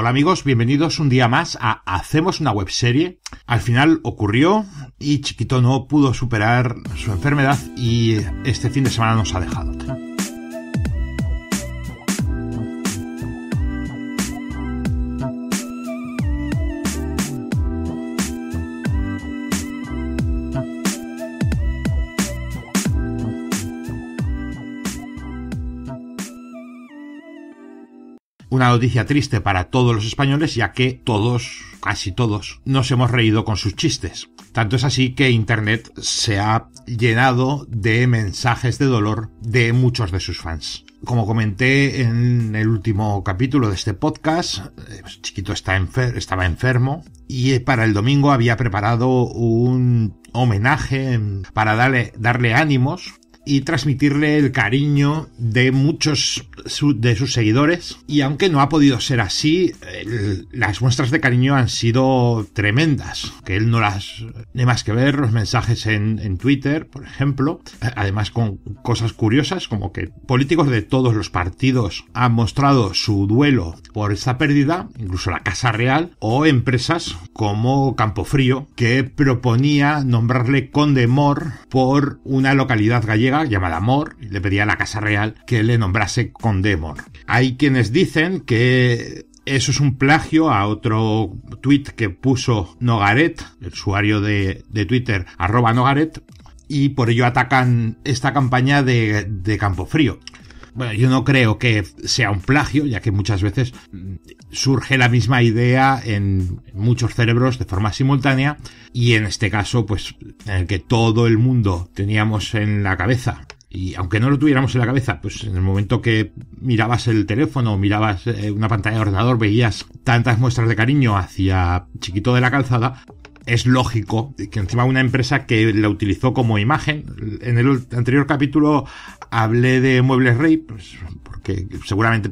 Hola amigos, bienvenidos un día más a Hacemos una webserie. Al final ocurrió y Chiquito no pudo superar su enfermedad y este fin de semana nos ha dejado. Una noticia triste para todos los españoles, ya que todos, casi todos, nos hemos reído con sus chistes. Tanto es así que Internet se ha llenado de mensajes de dolor de muchos de sus fans. Como comenté en el último capítulo de este podcast, eh, pues, Chiquito estaba enfermo y eh, para el domingo había preparado un homenaje para darle ánimos y transmitirle el cariño de muchos de sus seguidores. Y aunque no ha podido ser así, las muestras de cariño han sido tremendas. Que él no las... ni más que ver los mensajes en, en Twitter, por ejemplo. Además con cosas curiosas como que políticos de todos los partidos han mostrado su duelo por esta pérdida, incluso la Casa Real, o empresas como Campofrío, que proponía nombrarle conde Mor por una localidad gallega llamada Mor le pedía a la Casa Real que le nombrase conde Mor. Hay quienes dicen que eso es un plagio a otro tweet que puso Nogaret, el usuario de, de Twitter, arroba Nogaret, y por ello atacan esta campaña de, de frío bueno, yo no creo que sea un plagio, ya que muchas veces surge la misma idea en muchos cerebros de forma simultánea y en este caso, pues en el que todo el mundo teníamos en la cabeza y aunque no lo tuviéramos en la cabeza, pues en el momento que mirabas el teléfono o mirabas eh, una pantalla de ordenador, veías tantas muestras de cariño hacia Chiquito de la Calzada, es lógico que encima una empresa que la utilizó como imagen. En el anterior capítulo hablé de Muebles Rey, pues, porque seguramente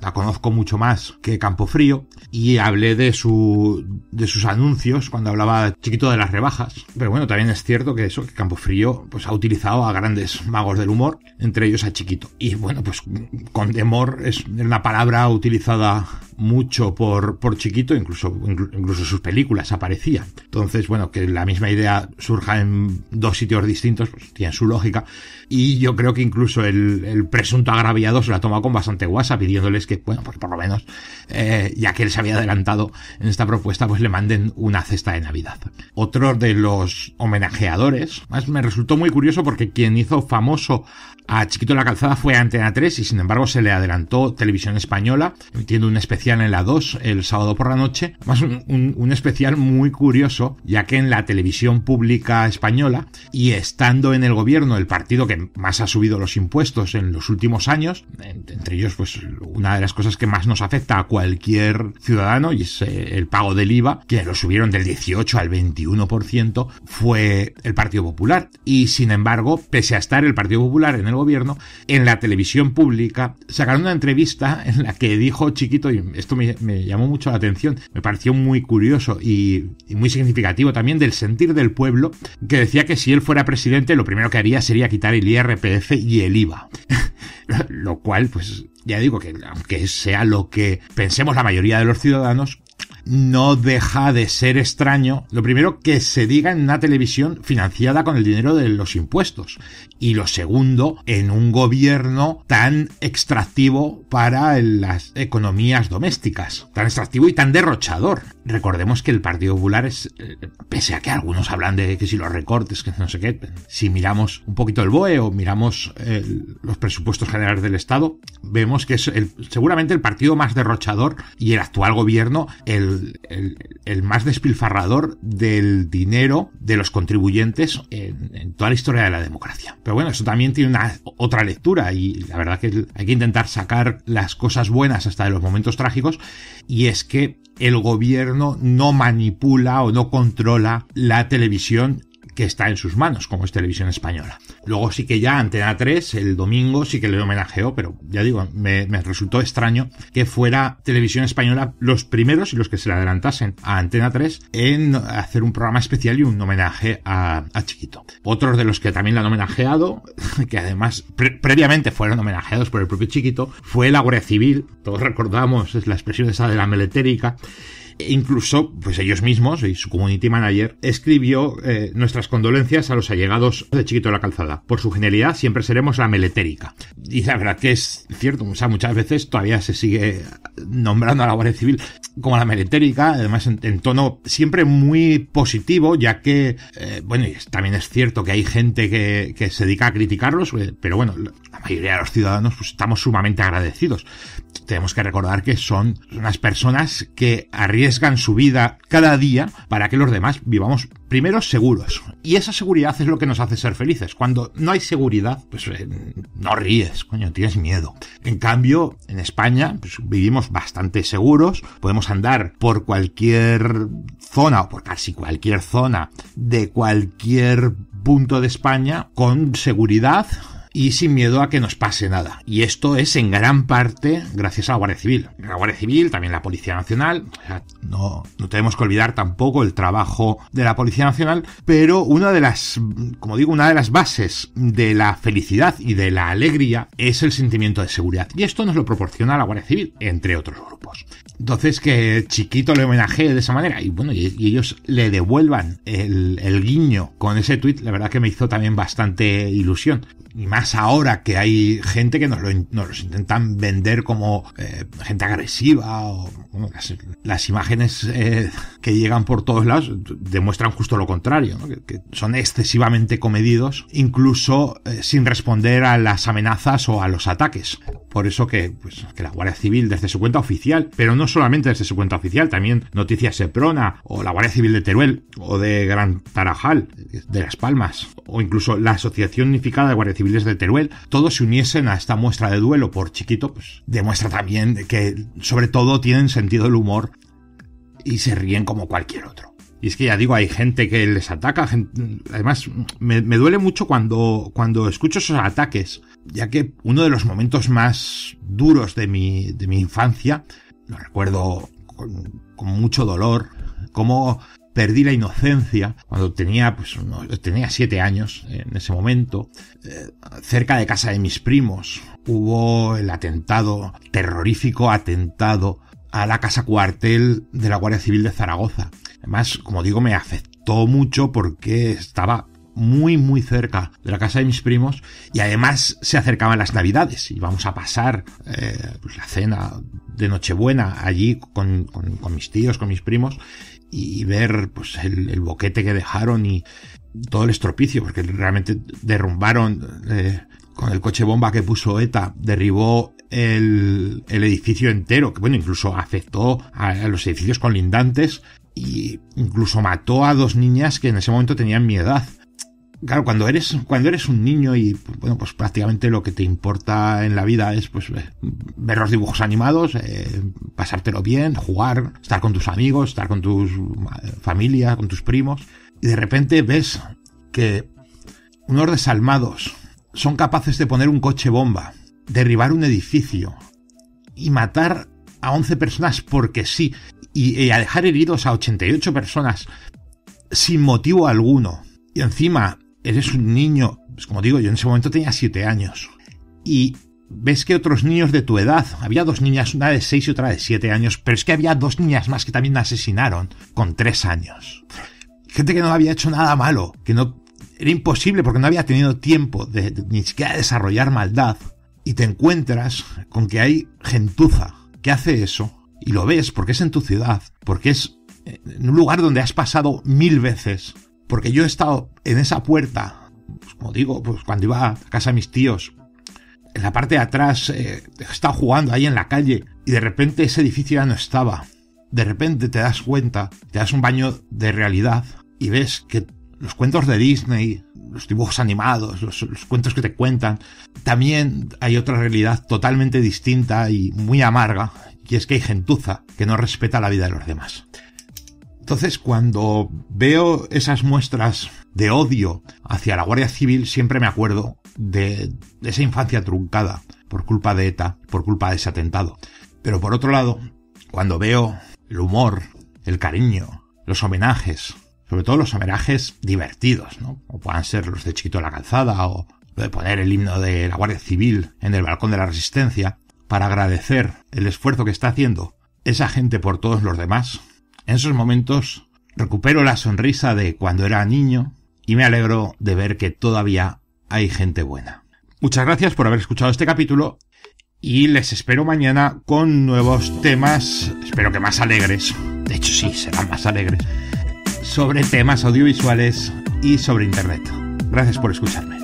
la conozco mucho más que Campofrío, y hablé de, su, de sus anuncios cuando hablaba chiquito de las rebajas. Pero bueno, también es cierto que eso, que Campofrío pues, ha utilizado a grandes magos del humor, entre ellos a Chiquito. Y bueno, pues con demor es una palabra utilizada mucho por, por Chiquito, incluso, incluso sus películas aparecían. Entonces, bueno, que la misma idea surja en dos sitios distintos, pues tiene su lógica. Y yo creo que incluso el, presunto agraviado se la tomado con bastante guasa, pidiéndoles que, bueno, pues por lo menos, eh, ya que él se había adelantado en esta propuesta, pues le manden una cesta de Navidad. Otro de los homenajeadores, más me resultó muy curioso porque quien hizo famoso a Chiquito la Calzada fue Antena 3 y sin embargo se le adelantó Televisión Española, emitiendo un especial en la 2 el sábado por la noche, más un especial muy curioso ya que en la televisión pública española y estando en el gobierno el partido que más ha subido los impuestos en los últimos años, entre ellos pues una de las cosas que más nos afecta a cualquier ciudadano y es eh, el pago del IVA, que lo subieron del 18 al 21%, fue el Partido Popular y sin embargo, pese a estar el Partido Popular en el gobierno, en la televisión pública sacaron una entrevista en la que dijo Chiquito, y esto me, llamó mucho la atención, me pareció muy curioso y, y muy significativo, también del sentir del pueblo, que decía que si él fuera presidente lo primero que haría sería quitar el IRPF y el IVA. lo cual, pues ya digo que aunque sea lo que pensemos la mayoría de los ciudadanos, no deja de ser extraño, lo primero, que se diga en una televisión financiada con el dinero de los impuestos y lo segundo, en un gobierno tan extractivo para las economías domésticas, tan extractivo y tan derrochador. Recordemos que el Partido Popular es, eh, pese a que algunos hablan de que si los recortes, que no sé qué, si miramos un poquito el BOE o miramos eh, los presupuestos generales del Estado, vemos que es seguramente el partido más derrochador y el actual gobierno el el, más despilfarrador del dinero de los contribuyentes en, en, toda la historia de la democracia. Pero bueno, eso también tiene una otra lectura y la verdad que hay que intentar sacar las cosas buenas hasta de los momentos trágicos y es que el gobierno no manipula o no controla la televisión que está en sus manos, como es Televisión Española. Luego sí que ya Antena 3, el domingo sí que le homenajeó, pero ya digo, me, resultó extraño que fuera Televisión Española los primeros y los que se le adelantasen a Antena 3 en hacer un programa especial y un homenaje a, Chiquito. Otros de los que también le han homenajeado, que además previamente fueron homenajeados por el propio Chiquito, fue la Guardia Civil, todos recordamos es la expresión esa de la meletérica, e incluso, pues ellos mismos y su community manager escribió eh, nuestras condolencias a los allegados de Chiquito de la Calzada. Por su genialidad siempre seremos la meletérica. Y la verdad que es cierto, muchas veces todavía se sigue nombrando a la Guardia Civil como la meletérica, además en, tono siempre muy positivo, ya que, eh, bueno, también es cierto que hay gente que, se dedica a criticarlos, eh, pero bueno, la mayoría de los ciudadanos pues, estamos sumamente agradecidos. Tenemos que recordar que son unas personas que arriesgan su vida cada día para que los demás vivamos primero seguros. Y esa seguridad es lo que nos hace ser felices. Cuando no hay seguridad, pues eh, no ríes, coño, tienes miedo. En cambio, en España pues, vivimos bastante seguros, podemos andar por cualquier zona o por casi cualquier zona de cualquier punto de España con seguridad y sin miedo a que nos pase nada. Y esto es en gran parte gracias a la Guardia Civil. La Guardia Civil, también la Policía Nacional. no, no tenemos que olvidar tampoco el trabajo de la Policía Nacional, pero una de las, como digo, una de las bases de la felicidad y de la alegría es el sentimiento de seguridad. Y esto nos lo proporciona la Guardia Civil, entre otros grupos. Entonces, que Chiquito le homenaje de esa manera y bueno, y, ellos le devuelvan el, el guiño con ese tuit, la verdad que me hizo también bastante ilusión. Y más ahora que hay gente que nos, lo, intentan vender como eh, gente agresiva o las, imágenes eh, que llegan por todos lados demuestran justo lo contrario, que, son excesivamente comedidos, incluso eh, sin responder a las amenazas o a los ataques. Por eso que, pues, que la Guardia Civil desde su cuenta oficial, pero no solamente desde su cuenta oficial, también Noticias Seprona o la Guardia Civil de Teruel o de Gran Tarajal, de Las Palmas, o incluso la Asociación Unificada de Guardias Civiles de Teruel, todos se uniesen a esta muestra de duelo por chiquito, pues demuestra también que sobre todo tienen sentido del humor y se ríen como cualquier otro. Y es que ya digo, hay gente que les ataca, además me, duele mucho cuando, cuando escucho esos ataques, ya que uno de los momentos más duros de mi, de mi infancia, lo recuerdo con mucho dolor, como perdí la inocencia cuando tenía, pues, tenía siete años en ese momento, eh, cerca de casa de mis primos. Hubo el atentado, terrorífico atentado a la casa cuartel de la Guardia Civil de Zaragoza. Además, como digo, me afectó mucho porque estaba muy muy cerca de la casa de mis primos y además se acercaban las navidades y vamos a pasar eh, pues, la cena de Nochebuena allí con, con, con, mis tíos, con mis primos y ver pues el, boquete que dejaron y todo el estropicio porque realmente derrumbaron eh, con el coche bomba que puso ETA derribó el, edificio entero que bueno incluso afectó a, los edificios colindantes y incluso mató a dos niñas que en ese momento tenían mi edad Claro, cuando eres, cuando eres un niño y, bueno, pues prácticamente lo que te importa en la vida es, pues, ver los dibujos animados, eh, pasártelo bien, jugar, estar con tus amigos, estar con tus familia, con tus primos. Y de repente ves que unos desalmados son capaces de poner un coche bomba, derribar un edificio y matar a 11 personas porque sí, y, y a dejar heridos a 88 personas sin motivo alguno. Y encima eres un niño, pues como digo, yo en ese momento tenía siete años, y ves que otros niños de tu edad, había dos niñas, una de seis y otra de siete años, pero es que había dos niñas más que también asesinaron con tres años. Gente que no había hecho nada malo, que no era imposible porque no había tenido tiempo de, ni siquiera desarrollar maldad, y te encuentras con que hay gentuza que hace eso, y lo ves porque es en tu ciudad, porque es eh, en un lugar donde has pasado mil veces, porque yo he estado en esa puerta, pues, como digo, pues, cuando iba a casa de mis tíos, en la parte de atrás, he eh, estaba jugando ahí en la calle y de repente ese edificio ya no estaba. De repente te das cuenta, te das un baño de realidad y ves que los cuentos de Disney, los dibujos animados, los, cuentos que te cuentan, también hay otra realidad totalmente distinta y muy amarga, y es que hay gentuza que no respeta la vida de los demás. Entonces, cuando veo esas muestras de odio hacia la Guardia Civil, siempre me acuerdo de, esa infancia truncada por culpa de ETA, por culpa de ese atentado. Pero por otro lado, cuando veo el humor, el cariño, los homenajes, sobre todo los homenajes divertidos, ¿no? O puedan ser los de Chiquito la Calzada o lo de poner el himno de la Guardia Civil en el balcón de la Resistencia para agradecer el esfuerzo que está haciendo esa gente por todos los demás, en esos momentos recupero la sonrisa de cuando era niño y me alegro de ver que todavía hay gente buena. Muchas gracias por haber escuchado este capítulo y les espero mañana con nuevos temas, espero que más alegres, de hecho sí, serán más alegres, sobre temas audiovisuales y sobre Internet. Gracias por escucharme.